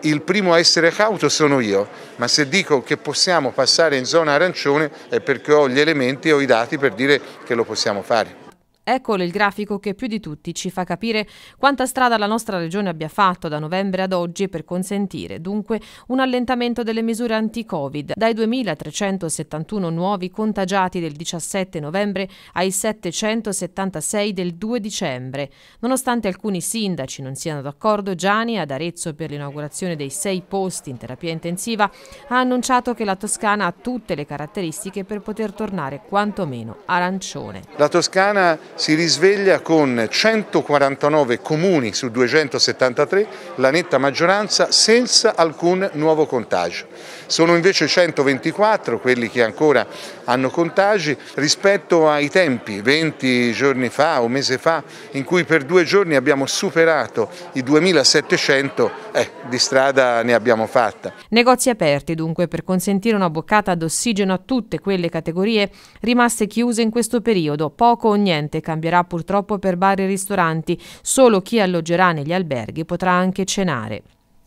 Il primo a essere cauto sono io, ma se dico che possiamo passare in zona arancione è perché ho gli elementi e ho i dati per dire che lo possiamo fare. Eccolo il grafico che più di tutti ci fa capire quanta strada la nostra regione abbia fatto da novembre ad oggi per consentire dunque un allentamento delle misure anti-Covid, dai 2.371 nuovi contagiati del 17 novembre ai 776 del 2 dicembre. Nonostante alcuni sindaci non siano d'accordo, Gianni ad Arezzo per l'inaugurazione dei sei posti in terapia intensiva ha annunciato che la Toscana ha tutte le caratteristiche per poter tornare quantomeno arancione. La Toscana si risveglia con 149 comuni su 273, la netta maggioranza, senza alcun nuovo contagio. Sono invece 124 quelli che ancora hanno contagi rispetto ai tempi 20 giorni fa o mese fa in cui per due giorni abbiamo superato i 2700 eh, di strada ne abbiamo fatta. Negozi aperti dunque per consentire una boccata d'ossigeno a tutte quelle categorie rimaste chiuse in questo periodo. Poco o niente cambierà purtroppo per bar e ristoranti, solo chi alloggerà negli alberghi potrà anche cenare.